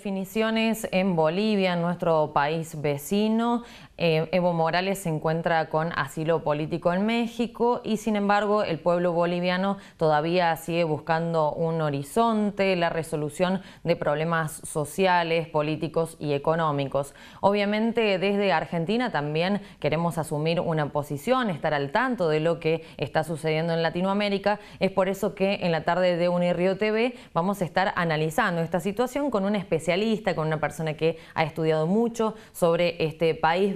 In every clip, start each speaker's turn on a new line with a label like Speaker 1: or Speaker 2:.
Speaker 1: definiciones en Bolivia, nuestro país vecino. Eh, Evo Morales se encuentra con asilo político en México y sin embargo el pueblo boliviano todavía sigue buscando un horizonte, la resolución de problemas sociales, políticos y económicos. Obviamente desde Argentina también queremos asumir una posición, estar al tanto de lo que está sucediendo en Latinoamérica. Es por eso que en la tarde de Unirrio TV vamos a estar analizando esta situación con un especialista, con una persona que ha estudiado mucho sobre este país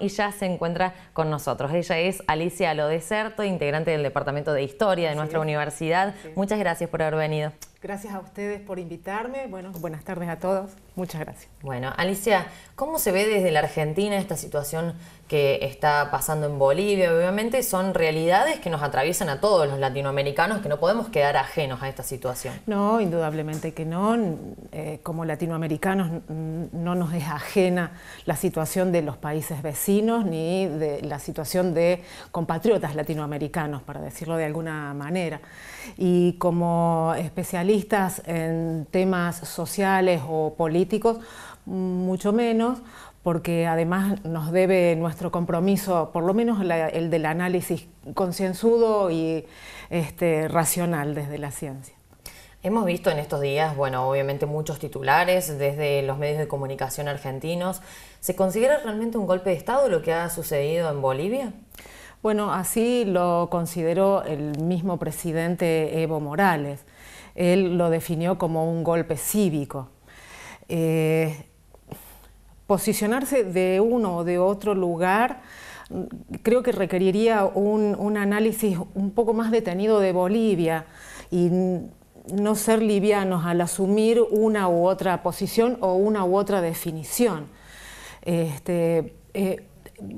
Speaker 1: y ya se encuentra con nosotros. Ella es Alicia Lo Deserto, integrante del Departamento de Historia de nuestra universidad. Muchas gracias por haber venido.
Speaker 2: Gracias a ustedes por invitarme. Bueno, buenas
Speaker 1: tardes a todos. Muchas gracias. Bueno, Alicia, ¿cómo se ve desde la Argentina esta situación que está pasando en Bolivia? Obviamente son realidades que nos atraviesan a todos los latinoamericanos, que no podemos quedar ajenos a esta situación.
Speaker 2: No, indudablemente que no. Eh, como latinoamericanos no nos es ajena la situación de los países vecinos ni de la situación de compatriotas latinoamericanos, para decirlo de alguna manera. Y como especialista, en temas sociales o políticos, mucho menos, porque además nos debe nuestro compromiso, por lo menos el del análisis concienzudo y este, racional desde la ciencia.
Speaker 1: Hemos visto en estos días, bueno, obviamente muchos titulares desde los medios de comunicación argentinos. ¿Se considera realmente un golpe de Estado lo que ha sucedido en Bolivia? Bueno, así lo consideró el mismo
Speaker 2: presidente Evo Morales. Él lo definió como un golpe cívico. Eh, posicionarse de uno o de otro lugar mm, creo que requeriría un, análisis un poco más detenido de Bolivia y no ser livianos al asumir una u otra posición o una u otra definición. Este, eh,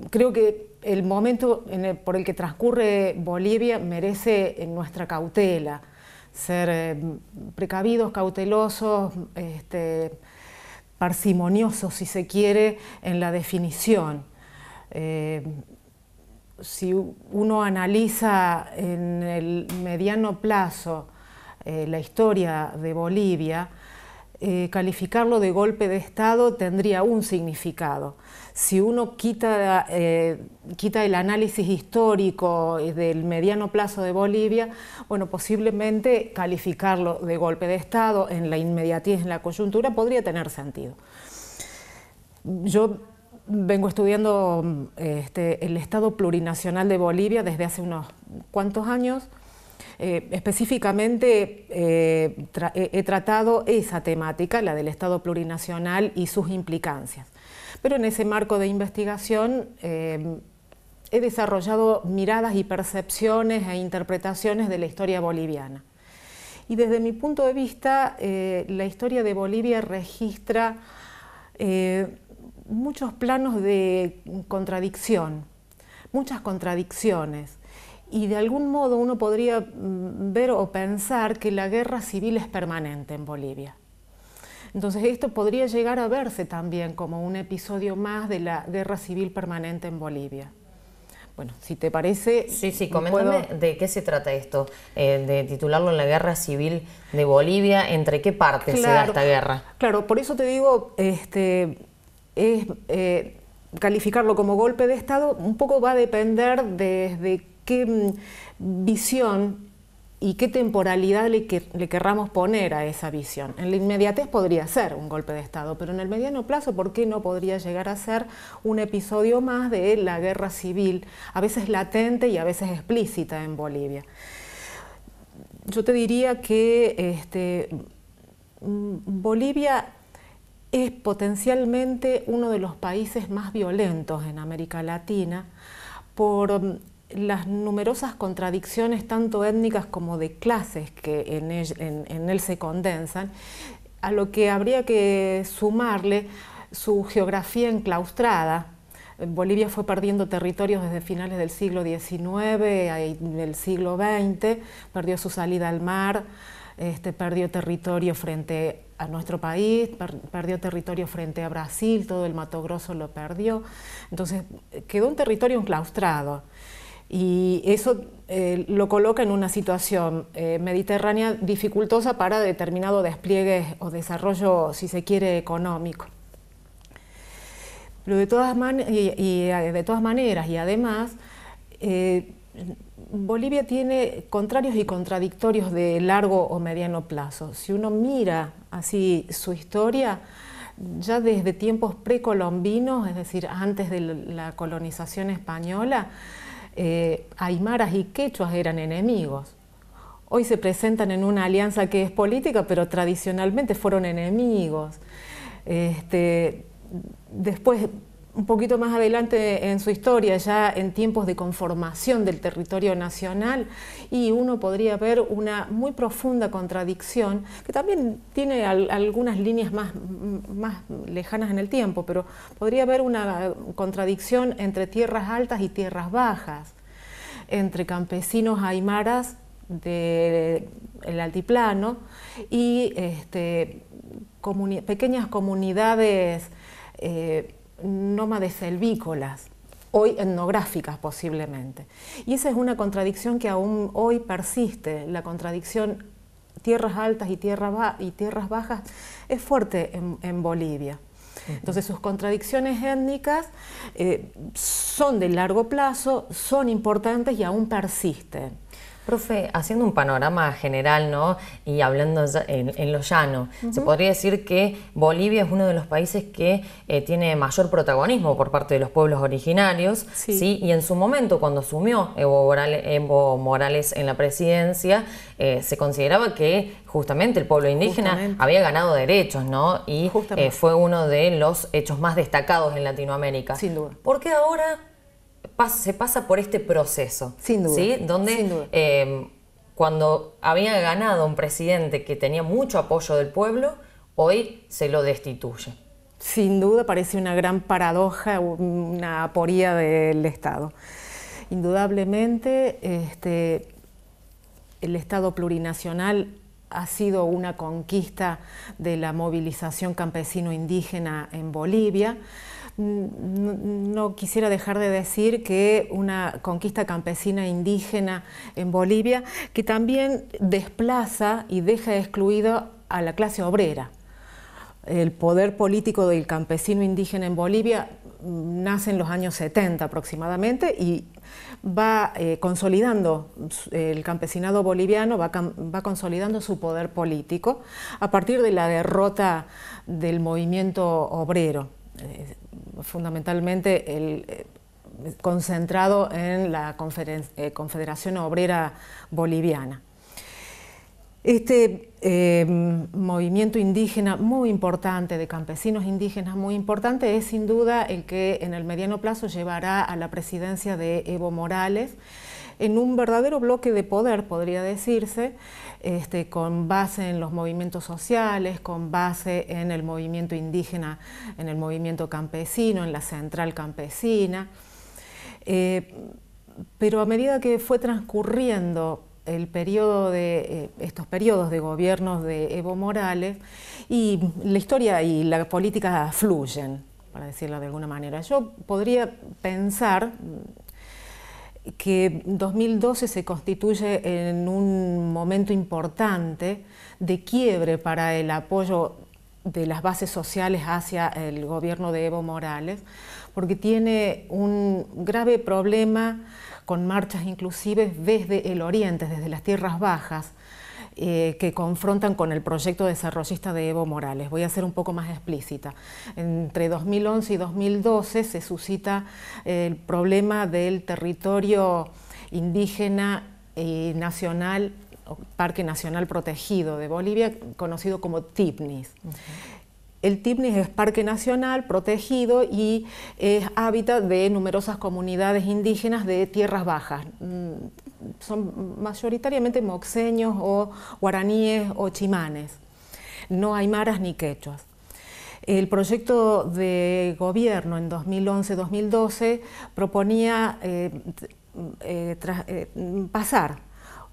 Speaker 2: creo que el momento por el que transcurre Bolivia merece nuestra cautela ser eh, precavidos, cautelosos, este, parsimoniosos, si se quiere, en la definición. Eh, si uno analiza en el mediano plazo eh, la historia de Bolivia, eh, calificarlo de golpe de Estado tendría un significado. Si uno quita, eh, el análisis histórico eh, del mediano plazo de Bolivia, bueno, posiblemente calificarlo de golpe de Estado en la inmediatez, en la coyuntura, podría tener sentido. Yo vengo estudiando este, el Estado plurinacional de Bolivia desde hace unos cuantos años. Eh, específicamente eh, eh, he tratado esa temática, la del Estado plurinacional y sus implicancias. Pero en ese marco de investigación he desarrollado miradas y percepciones e interpretaciones de la historia boliviana. Y desde mi punto de vista, la historia de Bolivia registra muchos planos de contradicción, muchas contradicciones y de algún modo uno podría mm, ver o pensar que la guerra civil es permanente en Bolivia. Entonces esto podría llegar a verse también como un episodio más de la guerra civil permanente
Speaker 1: en Bolivia. Bueno, si te parece... Sí, sí, coméntame de qué se trata esto, eh, de titularlo en la guerra civil de Bolivia, entre qué partes se da esta guerra.
Speaker 2: Claro, por eso te digo, este, es, eh, calificarlo como golpe de Estado un poco va a depender desde qué mm, visión y qué temporalidad le, querramos poner a esa visión. En la inmediatez podría ser un golpe de Estado, pero en el mediano plazo, ¿por qué no podría llegar a ser un episodio más de la guerra civil, a veces latente y a veces explícita en Bolivia? Yo te diría que este, mm, Bolivia es potencialmente uno de los países más violentos en América Latina por mm, las numerosas contradicciones tanto étnicas como de clases que en él, se condensan, a lo que habría que sumarle su geografía enclaustrada, Bolivia fue perdiendo territorios desde finales del siglo XIX, del siglo XX, perdió su salida al mar, este, perdió territorio frente a nuestro país, perdió territorio frente a Brasil, todo el Mato Grosso lo perdió. Entonces quedó un territorio enclaustrado. Y eso eh, lo coloca en una situación eh, mediterránea dificultosa para determinado despliegue o desarrollo, si se quiere, económico. Pero de todas, eh, de todas maneras y además, Bolivia tiene contrarios y contradictorios de largo o mediano plazo. Si uno mira así su historia, ya desde tiempos precolombinos, es decir, antes de la colonización española, eh, aymaras y quechuas eran enemigos. Hoy se presentan en una alianza que es política, pero tradicionalmente fueron enemigos. Este, después un poquito más adelante en su historia, ya en tiempos de conformación del territorio nacional, y uno podría ver una muy profunda contradicción, que también tiene algunas líneas más, más lejanas en el tiempo, pero podría haber una contradicción entre tierras altas y tierras bajas, entre campesinos aymaras del altiplano y este, pequeñas comunidades eh, nómades selvícolas, hoy etnográficas posiblemente. Y esa es una contradicción que aún hoy persiste, la contradicción tierras altas y, y tierras bajas es fuerte en, Bolivia. Entonces sus contradicciones étnicas eh, son de largo plazo, son importantes y aún persisten.
Speaker 1: Profe, haciendo un panorama general ¿no? y hablando en, en lo llano, se podría decir que Bolivia es uno de los países que eh, tiene mayor protagonismo por parte de los pueblos originarios. Sí. Y en su momento, cuando asumió Evo Morales, en la presidencia, eh, se consideraba que justamente el pueblo indígena había ganado derechos, ¿no? Y eh, fue uno de los hechos más destacados en Latinoamérica. Sin duda. ¿Por qué ahora se pasa por este proceso. Sin duda. Donde em, cuando había ganado un presidente que tenía mucho apoyo del pueblo, hoy se lo destituye.
Speaker 2: Sin duda parece una gran paradoja, una aporía del Estado. Indudablemente, este, el Estado plurinacional ha sido una conquista de la movilización campesino-indígena en Bolivia no, quisiera dejar de decir que una conquista campesina indígena en Bolivia que también desplaza y deja excluido a la clase obrera. El poder político del campesino indígena en Bolivia mm, nace en los años 70 aproximadamente y va eh, consolidando, el campesinado boliviano va, consolidando su poder político a partir de la derrota del movimiento obrero. Eh, fundamentalmente eh, concentrado en la eh, Confederación Obrera Boliviana. Este em, movimiento indígena muy importante, de campesinos indígenas muy importante, es sin duda el que en el mediano plazo llevará a la presidencia de Evo Morales en un verdadero bloque de poder, podría decirse, este, con base en los movimientos sociales, con base en el movimiento indígena, en el movimiento campesino, en la central campesina. Eh, pero a medida que fue transcurriendo el periodo de, eh, estos periodos de gobiernos de Evo Morales, y la historia y la política fluyen, para decirlo de alguna manera. Yo podría pensar, que 2012 se constituye en un momento importante de quiebre para el apoyo de las bases sociales hacia el gobierno de Evo Morales, porque tiene un grave problema con marchas inclusive desde el oriente, desde las tierras bajas, eh, que confrontan con el proyecto desarrollista de Evo Morales. Voy a ser un poco más explícita. Entre 2011 y 2012 se suscita el problema del territorio indígena y eh, nacional, Parque Nacional Protegido de Bolivia, conocido como TIPNIS. El Tipnis es parque nacional protegido y es hábitat de numerosas comunidades indígenas de tierras bajas, mm, son mayoritariamente moxeños o guaraníes o chimanes. No hay maras ni quechuas. El proyecto de gobierno en 2011-2012 proponía eh, eh, eh, pasar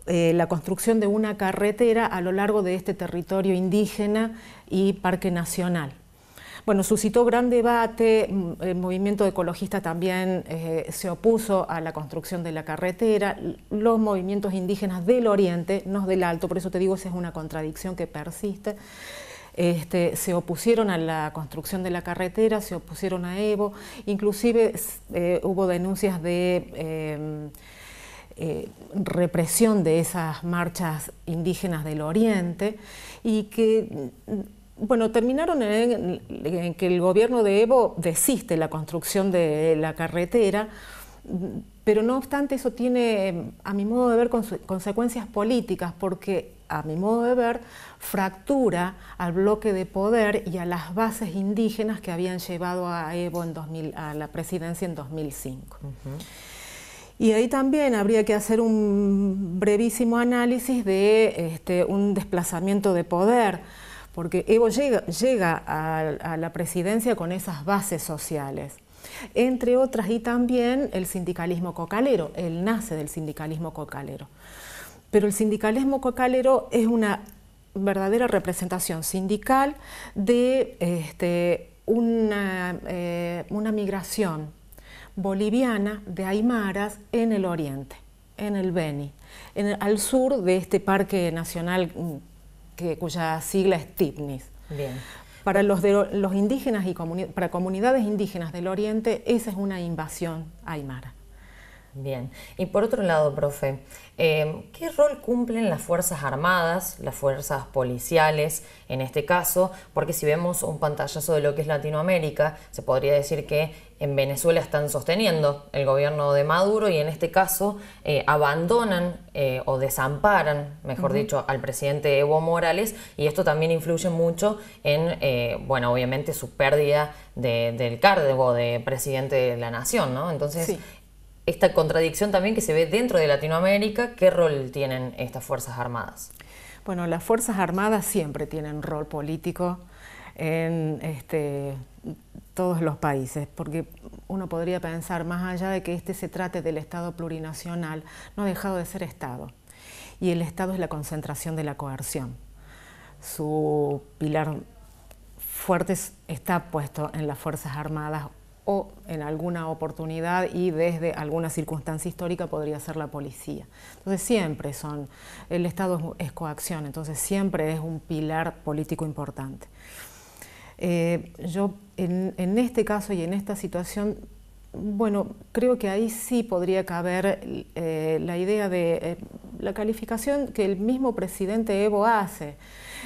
Speaker 2: la construcción de una carretera a lo largo de este territorio indígena y parque nacional. Bueno, suscitó gran debate, mm, el movimiento ecologista también eh, se opuso a la construcción de la carretera, los movimientos indígenas del oriente, no del alto, por eso te digo, esa es una contradicción que persiste. Este, se opusieron a la construcción de la carretera, se opusieron a Evo, inclusive eh, hubo denuncias de em, eh, represión de esas marchas indígenas del Oriente y que mm, bueno, terminaron en, que el gobierno de Evo desiste la construcción de la carretera, pero no obstante eso tiene, a mi modo de ver, consecuencias políticas, porque a mi modo de ver, fractura al bloque de poder y a las bases indígenas que habían llevado a Evo en 2000, a la presidencia en 2005. Y ahí también habría que hacer un brevísimo análisis de este, un desplazamiento de poder porque Evo llega, a, la presidencia con esas bases sociales entre otras, y también el sindicalismo cocalero, él nace del sindicalismo cocalero. Pero el sindicalismo cocalero es una verdadera representación sindical de este, eh, una, migración boliviana de aymaras en el oriente, en el Beni, al sur de este parque nacional mm, cuya sigla es TIPNIS. Para los, de, los indígenas y para comunidades indígenas del Oriente, esa es una invasión
Speaker 1: aymara. Bien. Y por otro lado, profe, em, ¿qué rol cumplen las Fuerzas Armadas, las Fuerzas Policiales en este caso? Porque si vemos un pantallazo de lo que es Latinoamérica, se podría decir que en Venezuela están sosteniendo el gobierno de Maduro y en este caso eh, abandonan eh, o desamparan, mejor dicho, al presidente Evo Morales y esto también influye mucho en, eh, bueno, obviamente su pérdida del cargo de presidente de la nación, ¿no? Entonces, esta contradicción también que se ve dentro de Latinoamérica, ¿qué rol tienen estas Fuerzas Armadas?
Speaker 2: Bueno, las Fuerzas Armadas siempre tienen rol político en este, todos los países, porque uno podría pensar, más allá de que este se trate del Estado plurinacional, no ha dejado de ser Estado. Y el Estado es la concentración de la coerción. Su pilar fuerte está puesto en las Fuerzas Armadas o en alguna oportunidad y desde alguna circunstancia histórica podría ser la policía. Entonces siempre son, el Estado es, coacción, entonces siempre es un pilar político importante. Eh, yo en, este caso y en esta situación bueno, creo que ahí sí podría caber eh, la idea de eh, la calificación que el mismo presidente Evo hace.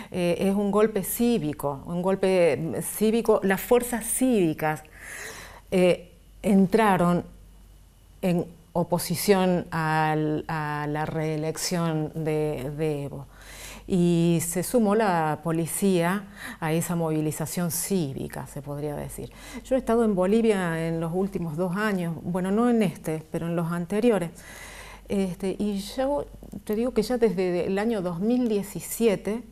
Speaker 2: es un golpe cívico, un golpe cívico. Las fuerzas cívicas eh, entraron en oposición a la reelección de, Evo y se sumó la policía a esa movilización cívica, se podría decir. Yo he estado en Bolivia en los últimos dos años, bueno, no en este, pero en los anteriores, este, y yo te digo que ya desde el año 2017,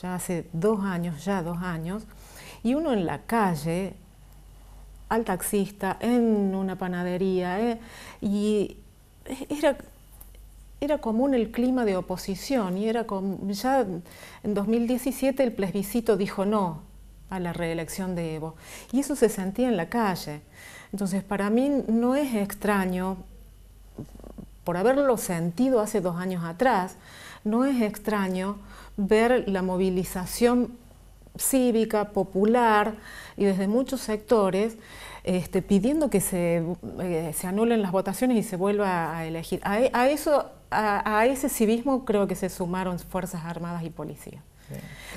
Speaker 2: ya hace dos años, ya dos años, y uno en la calle al taxista, en una panadería. ¿eh? y e-, era, era común el clima de oposición y era como ya en 2017 el plebiscito dijo no a la reelección de Evo. Y eso se sentía en la calle. Entonces, para mí no es extraño, por haberlo sentido hace dos años atrás, no es extraño ver la movilización cívica, popular y desde muchos sectores, este, pidiendo que eh, se, anulen las votaciones y se vuelva a elegir. A, e, eso, a, ese civismo creo que se sumaron Fuerzas Armadas y Policía,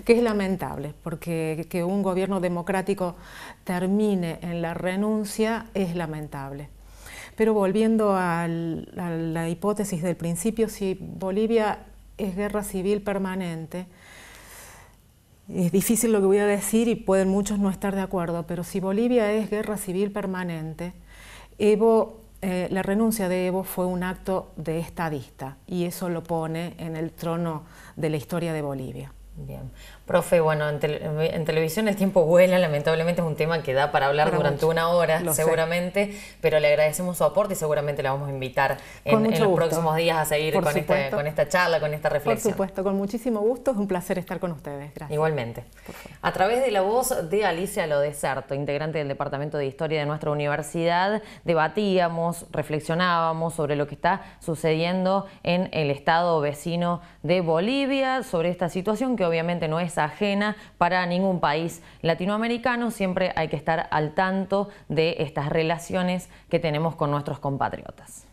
Speaker 2: que es lamentable, porque que un gobierno democrático termine en la renuncia es lamentable. Pero volviendo a la hipótesis del principio, si Bolivia es guerra civil permanente, es difícil lo que voy a decir y pueden muchos no estar de acuerdo, pero si Bolivia es guerra civil permanente, Evo, eh, la renuncia de Evo fue un acto de estadista y eso lo pone en el trono de la historia de Bolivia.
Speaker 1: Profe, bueno, en, televisión el tiempo vuela, lamentablemente es un tema que da para hablar durante una hora, seguramente, pero le agradecemos su aporte y seguramente la vamos a invitar en, los próximos días a seguir este, con, esta charla, con esta reflexión. Por
Speaker 2: supuesto, con muchísimo gusto, es un placer estar con ustedes. Gracias.
Speaker 1: Igualmente. A través de la voz de Alicia Lo integrante del Departamento de Historia de nuestra universidad, debatíamos, reflexionábamos sobre lo que está sucediendo en el estado vecino de Bolivia, sobre esta situación que obviamente no es ajena para ningún país latinoamericano. Siempre hay que estar al tanto de estas relaciones que tenemos con nuestros compatriotas.